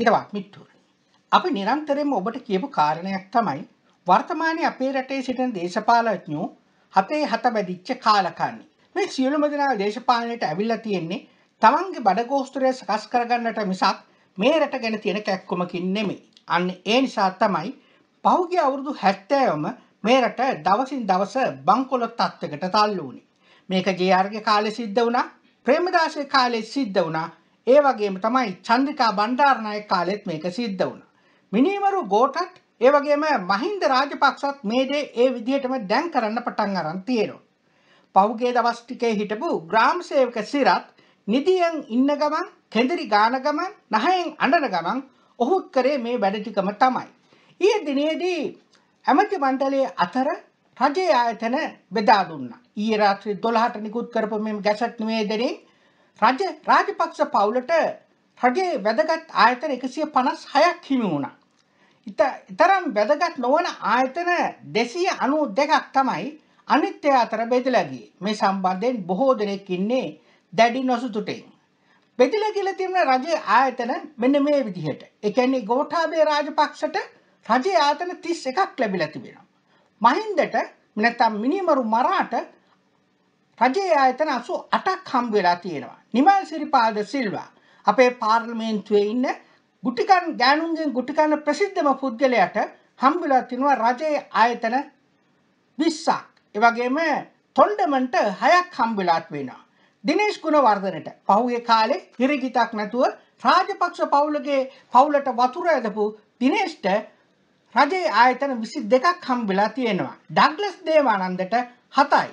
හිරවක් මිට්ටුව. අපි නිරන්තරෙම ඔබට කියපු කාරණයක් තමයි වර්තමානය අපේ රටේ සිටින දේශපාලඥෝ හතේ හත බැදිච්ච කාලකන්නේ මේ සියලුම දෙනා දේශපාලනයට ඇවිල්ලා තියෙන්නේ තමන්ගේ බඩගෝස්තුරය සකස් කරගන්නට මිසක් මේ රට ගැන තියෙන කැක්කුමකින් නෙමෙයි. අන්න ඒ නිසා තමයි පහුගිය අවුරුදු 70ම මේ රට දවසින් දවස බංකොලොත් තත්ත්වයකට තල්ලු වුණේ. මේක ජේ.ආර්.ගේ කාලේ සිද්ධ වුණා, ප්‍රේමදාසගේ කාලේ සිද්ධ වුණා, ඒ වගේම තමයි චන්ද්‍රිකා බණ්ඩාරනායක කාලෙත් මේක සිද්ධ වුණා. මිනීමරු ගෝඨත් ඒ වගේම මහින්ද රාජපක්ෂත් මේ දේ ඒ විදිහටම දැන් කරන්න පටන් අරන් තියෙනවා. පහුගිය දවස් ටිකේ හිටපු ග්‍රාම සේවක සිරත් නිදියෙන් ඉන්න ගමන් කෙඳිරි ගාන ගමන් නහයෙන් අඬන ගමන් ඔහුත් කරේ මේ වැඩ ටිකම තමයි. ඊයේ දිනේදී ඇමති මණ්ඩලයේ අතර රජයේ ආයතන බෙදා දුන්නා. ඊයේ රාත්‍රී 12ට නිකුත් කරපු මේ ගැසට් නිවේදනයේ රජ රාජපක්ෂ පවුලට රජයේ වැදගත් ආයතන 156ක් හිමි වුණා. ඉතරම් වැදගත් නොවන ආයතන 292ක් තමයි අනිත් අතර බෙදලා ගියේ. මේ සම්බන්ධයෙන් බොහෝ දෙනෙක් ඉන්නේ දැඩි නොසතුටින්. බෙදලා කියලා තියෙන රජයේ ආයතන මෙන්න මේ විදිහට. ඒ කියන්නේ ගෝඨාභය රාජපක්ෂට රජයේ ආයතන 31ක් ලැබිලා තිබෙනවා. මහින්දට නැත්නම් මිනිමරු මරාට රජයේ ආයතන 88ක් හම්බ වෙලා තියෙනවා. නිමල් සිරිපාද සිල්වා අපේ පාර්ලිමේන්තුවේ ඉන්න ගුටිකන් ගෑනුන්ගෙන් ගුටිකන ප්‍රසිද්ධම පුද්ගලයාට හම්බ වෙලා තිනවා රජයේ ආයතන 20ක්. ඒ වගේම තොණ්ඩමන්ට 6ක් හම්බ වෙලාත් වෙනවා. දිනේෂ් ගුණවර්ධනට පහුගිය කාලේ හිරිගිතක් නැතුව රාජපක්ෂ පවුලගේ පවුලට වතුර ඇදපු දිනේෂ්ට රජයේ ආයතන 22ක් හම්බ වෙලා තියෙනවා. ඩග්ලස් දේවානන්දට 7යි.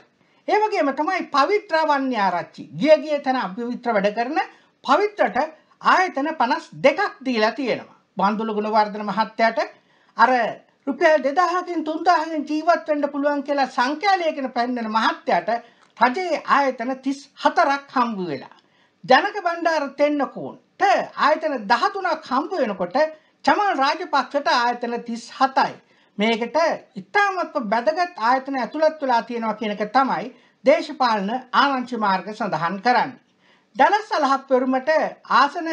ඒ වගේම තමයි පවිත්‍ර වන්‍යාරච්චි. ගිය ගිය තැන අපවිත්‍ර වැඩ කරන පවිත්‍රට ආයතන 52ක් දීලා තියෙනවා. බන්දුල ගුණවර්ධන මහත්තයාට අර රුපියල් 2000කින් 3000කින් ජීවත් වෙන්න පුළුවන් කියලා සංඛ්‍යාලය කියන පැන්නන මහත්තයාට රජයේ ආයතන 34ක් හම්බ වෙලා. ජනක බණ්ඩාර තෙන්නකෝන්ට ආයතන 13ක් හම්බ වෙනකොට චමල් රාජපක්ෂට ආයතන 37යි. මේකට ඉතාමත්ම බැදගත් ආයතන ඇතුළත් වෙලා තියෙනවා කියනක තමයි දේශපාලන ආරංචි මාර්ග සඳහන් කරන්නේ. ඩලස් සලහප්පවරුමට ආසන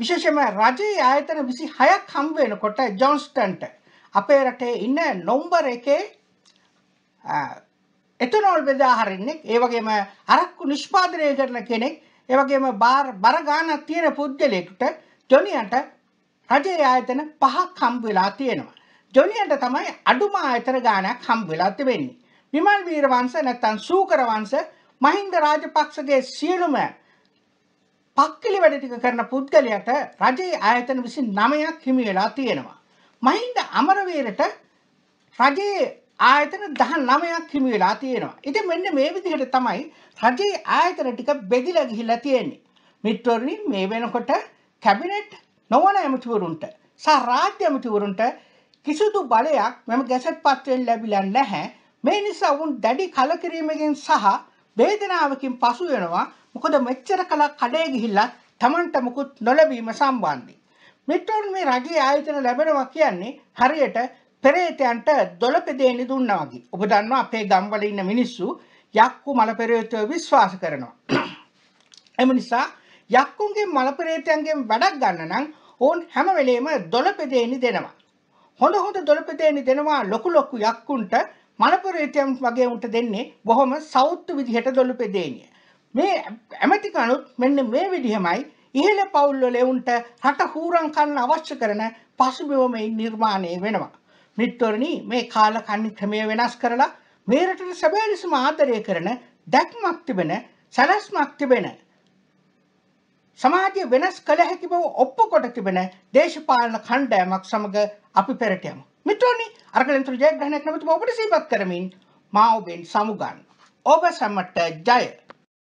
විශේෂම රජයේ ආයතන 26ක් හම් වෙනකොට ජොන්ස්ටන්ට අපේ රටේ ඉන්න නොම්බර් එකේ එතනෝල් බෙදා හරින්නේ ඒ වගේම අරක්කු නිෂ්පාදනය කරන කෙනෙක් ඒ වගේම බාර බර ගානක් තියෙන පුද්ගලයෙකුට ජොනියන්ට රජයේ ආයතන පහක් හම් වෙලා තියෙනවා. ජොලියන්ට තමයි අඩුම ආයතන ගානක් හම් වෙලා තිබෙන්නේ. විමල් වීරවංශ නැත්නම් සූකර වංශ මහින්ද රාජපක්ෂගේ සියලුම පක්කිලි වැඩ ටික කරන පුද්ගලයාට රජයේ ආයතන 29ක් හිමි වෙලා තියෙනවා. මහින්ද අමරවීරට රජයේ ආයතන 19ක් හිමි වෙලා තියෙනවා. ඉතින් මෙන්න මේ විදිහට තමයි රජයේ ආයතන ටික බෙදිලා ගිහිල්ලා තියෙන්නේ. මිත්‍රවරුනි මේ වෙනකොට කැබිනට් නොවන ඇමතිවරුන්ට සහ රාජ්‍ය ඇමතිවරුන්ට කිසිදු බලයක් මෙම ගැසට් පත්‍රයෙන් ලැබිලා නැහැ. මේ නිසා වුන් දැඩි කලකිරීමකින් සහ වේදනාවකින් පසු වෙනවා. මොකද මෙච්චර කලක් කඩේ ගිහිල්ලා Tamanට මුකුත් නොලැබීම සම්බන්ධයි. මිට්ටෝන් මේ රජයේ ආයතන ලැබෙනවා කියන්නේ හරියට පෙරේතයන්ට දොළපෙදේනි දුන්නා වගේ. ඔබ දන්නවා අපේ ගම්වල ඉන්න මිනිස්සු යක්කු මල පෙරේතයෝ විශ්වාස කරනවා. එම නිසා යක්කුන්ගේ මල පෙරේතයන්ගෙන් වැඩක් ගන්න නම් ඕන් හැම වෙලේම දොළපෙදේනි දෙනවා. හොඳ හොඳ දොළපදේනි දෙනවා ලොකු ලොකු යක්කුන්ට මනපුරේතියම් වගේ උන්ට දෙන්නේ බොහොම සෞත්තු විදිහට දොළපදේනිය. මේ ඇමතිකනුත් මෙන්න මේ විදිහමයි ඉහළ පවුල්වල එවුන්ට රට හූරං කන්න අවශ්‍ය කරන පසුබිම නිර්මාණය වෙනවා. මිත්වරණී මේ කාල කන්නි ක්‍රමය වෙනස් කරලා මේ රටට සැබෑ ලෙසම ආදරය කරන දැක්මක් තිබෙන සැලැස්මක් තිබෙන සමාජය වෙනස් කළ හැකි බව ඔප්පු කොට තිබෙන දේශපාලන කණ්ඩෑමක් සමග අපි පෙරට යමු. මිත්‍රෝනි, අරගලන්තර ජයග්‍රහණයක් නැවතුම ඔබට සිහිපත් කරමින් මා ඔබෙන් සමුගන්නවා. ඔබ සැමට ජය!